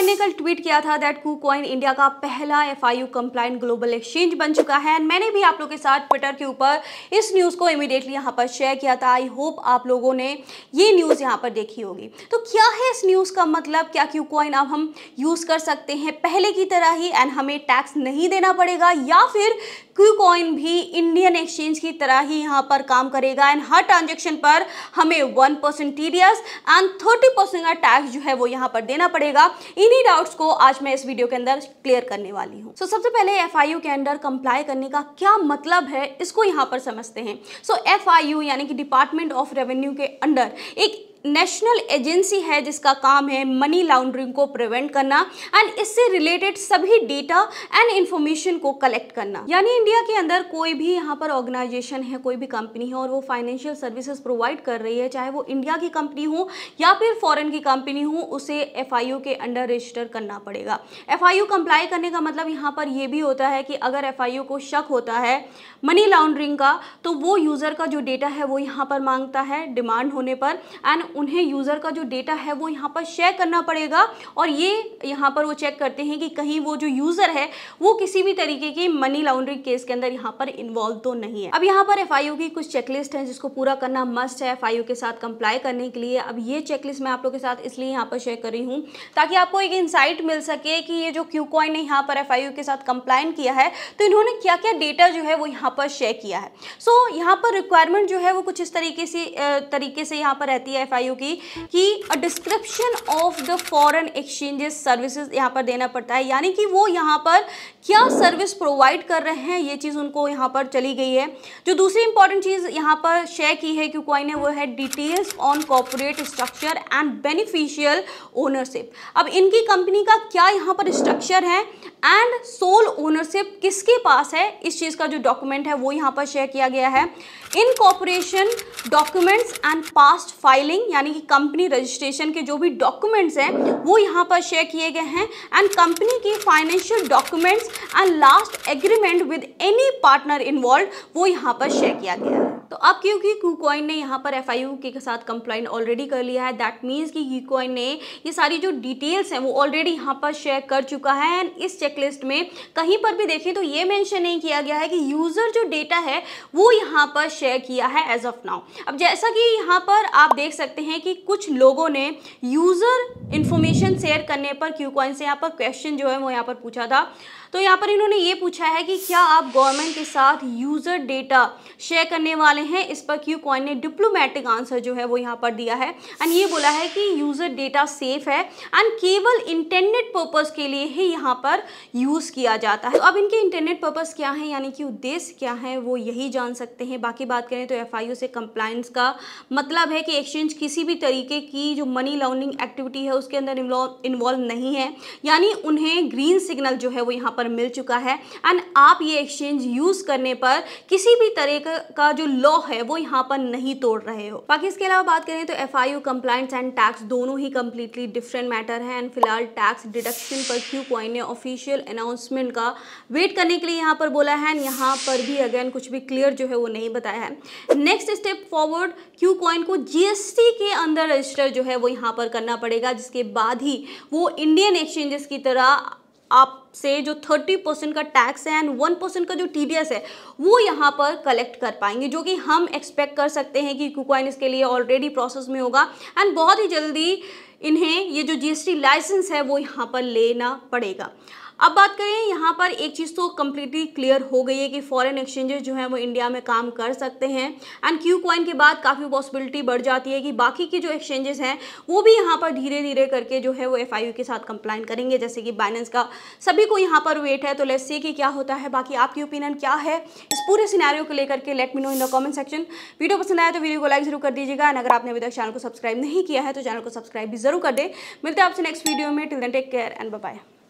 KuCoin ने कल tweet किया था दैट कुकॉइन इंडिया का पहला F I compliant global exchange बन चुका है एंड मैंने भी आप लोगों के साथ ट्विटर के ऊपर इस न्यूज़ को इमीडिएटली यहाँ पर शेयर किया था आई होप आप लोगों ने ये न्यूज़ यहाँ पर देखी होगी तो क्या है इस न्यूज़ का मतलब क्या क्यू कॉइन अब हम यूज़ कर सकते हैं पहले की तरह ही एंड हमें टैक्स नहीं देना पड़ेगा या फिर क्यू कॉइन भी इंडियन एक्सचेंज की तरह ही यहाँ पर काम करेगा एंड हर ट्रांजेक्शन पर हमें one percent T and thirty percent का टैक्स जो है वो यहाँ पर देना पड़ेगा इन इन्हीं डाउट्स को आज मैं इस वीडियो के अंदर क्लियर करने वाली हूँ सो so, सबसे पहले एफ के अंडर कंप्लाई करने का क्या मतलब है इसको यहाँ पर समझते हैं सो so, एफ यानी कि डिपार्टमेंट ऑफ रेवेन्यू के अंडर एक नेशनल एजेंसी है जिसका काम है मनी लॉन्ड्रिंग को प्रिवेंट करना एंड इससे रिलेटेड सभी डेटा एंड इन्फॉर्मेशन को कलेक्ट करना यानी इंडिया के अंदर कोई भी यहाँ पर ऑर्गेनाइजेशन है कोई भी कंपनी है और वो फाइनेंशियल सर्विसेज प्रोवाइड कर रही है चाहे वो इंडिया की कंपनी हो या फिर फॉरन की कंपनी हो उसे एफ के अंडर रजिस्टर करना पड़ेगा एफ आई करने का मतलब यहाँ पर यह भी होता है कि अगर एफ को शक होता है मनी लॉन्ड्रिंग का तो वो यूज़र का जो डेटा है वो यहाँ पर मांगता है डिमांड होने पर एंड उन्हें यूज़र का जो डेटा है वो यहाँ पर शेयर करना पड़ेगा और ये यहाँ पर वो चेक करते हैं कि कहीं वो जो यूज़र है वो किसी भी तरीके की मनी लॉन्ड्रिंग केस के अंदर यहाँ पर इन्वॉल्व तो नहीं है अब यहाँ पर एफ की कुछ चेकलिस्ट है जिसको पूरा करना मस्ट है एफ के साथ कंप्लाई करने के लिए अब ये चेकलिस्ट मैं आप लोग के साथ इसलिए यहाँ पर शेयर कर रही हूँ ताकि आपको एक इंसाइट मिल सके कि ये जो क्यू कॉइन ने यहाँ पर एफ के साथ कंप्लाइन किया है तो इन्होंने क्या क्या डेटा जो है वो यहाँ पर शेयर किया है सो so, यहाँ पर रिक्वायरमेंट जो है वो कुछ इस तरीके से तरीके से यहाँ पर रहती है एफ आई की कि a description of the foreign exchanges services यहाँ पर देना पड़ता है यानी कि वो यहाँ पर क्या सर्विस प्रोवाइड कर रहे हैं ये चीज़ उनको यहाँ पर चली गई है जो दूसरी इंपॉर्टेंट चीज़ यहाँ पर शेयर की है क्यू कॉइन ने वो है details on corporate structure and beneficial ownership अब इनकी कंपनी का क्या यहाँ पर स्ट्रक्चर है एंड सोल ओनरशिप किसके पास है इस चीज़ का जो डॉक्यूमेंट है वो यहाँ पर शेयर किया गया है incorporation documents and past filing यानी कि कंपनी रजिस्ट्रेशन के जो भी डॉक्यूमेंट्स हैं वो यहाँ पर शेयर किए गए हैं एंड कंपनी की financial documents and last agreement with any partner involve वो यहाँ पर शेयर किया गया है तो अब क्योंकि कूकॉइन ने यहाँ पर एफ के साथ कंप्लाइन ऑलरेडी कर लिया है दैट मीन्स कि यूकॉइन ने ये सारी जो डिटेल्स हैं वो ऑलरेडी यहाँ पर शेयर कर चुका है एंड इस चेक चेकलिस्ट में कहीं पर भी देखें तो ये मेंशन नहीं किया गया है कि यूज़र जो डेटा है वो यहाँ पर शेयर किया है एज ऑफ नाउ अब जैसा कि यहाँ पर आप देख सकते हैं कि कुछ लोगों ने यूज़र इन्फॉर्मेशन शेयर करने पर क्यू कॉइन से यहाँ पर क्वेश्चन जो है वो यहाँ पर पूछा था तो यहाँ पर इन्होंने ये पूछा है कि क्या आप गवर्नमेंट के साथ यूज़र डेटा शेयर करने वाले हैं इस पर क्यू कॉइन ने डिप्लोमेटिक आंसर जो है वो यहाँ पर दिया है एंड ये बोला है कि यूज़र डेटा सेफ है एंड केवल इंटेंडेड पर्पज़ के लिए ही यहाँ पर यूज़ किया जाता है तो अब इनके इंटरनेट पर्पज़ क्या है यानी कि उद्देश्य क्या है वो यही जान सकते हैं बाकी बात करें तो एफ से कंप्लाइंस का मतलब है कि एक्सचेंज किसी भी तरीके की जो मनी लॉन्ड्रिंग एक्टिविटी है उसके अंदर इन्वॉल्व नहीं है यानी उन्हें ग्रीन सिग्नल जो है वो यहाँ पर मिल चुका है एंड आप ये एक्सचेंज यूज़ करने पर किसी भी तरह का जो लॉ है वो यहाँ पर नहीं तोड़ रहे हो बाकी इसके अलावा बात करें तो F I compliance and tax दोनों ही कम्प्लीटली डिफरेंट मैटर है एंड फिलहाल टैक्स डिडक्शन पर क्यू पॉइंट ने ऑफिशियल ऑफिशियल अनाउंसमेंट का वेट करने के लिए यहाँ पर बोला है एंड यहाँ पर भी अगेन कुछ भी क्लियर जो है वो नहीं बताया है next step forward KuCoin को जीएसटी के अंदर रजिस्टर जो है वो यहाँ पर करना पड़ेगा जिसके बाद ही वो इंडियन एक्सचेंजेस की तरह आप से जो 30 परसेंट का टैक्स है एंड 1 परसेंट का जो टी है वो यहाँ पर कलेक्ट कर पाएंगे जो कि हम एक्सपेक्ट कर सकते हैं कि कुकवाइन इसके लिए ऑलरेडी प्रोसेस में होगा एंड बहुत ही जल्दी इन्हें ये जो जीएसटी लाइसेंस है वो यहाँ पर लेना पड़ेगा अब बात करें यहाँ पर एक चीज़ तो कम्प्लीटली क्लियर हो गई है कि फॉरेन एक्सचेंजेस जो हैं वो इंडिया में काम कर सकते हैं एंड क्यू कॉइन के बाद काफ़ी पॉसिबिलिटी बढ़ जाती है कि बाकी के जो एक्सचेंजेस हैं वो भी यहाँ पर धीरे धीरे करके जो है वो एफ के साथ कंप्लाइन करेंगे जैसे कि बाइनेंस का सभी को यहाँ पर वेट है तो लेट्स सी कि क्या होता है बाकी आपकी ओपिनियन क्या है इस पूरे सिनारियों को लेकर के let me know in the comment section video पसंद आया तो वीडियो को लाइक जरूर कर दीजिएगा एंड अगर आपने अभी तक चैनल को सब्सक्राइब नहीं किया है तो चैनल को सब्सक्राइब भी जरूर कर दे मिलते हैं आपसे नेक्स्ट वीडियो में till then take care and bye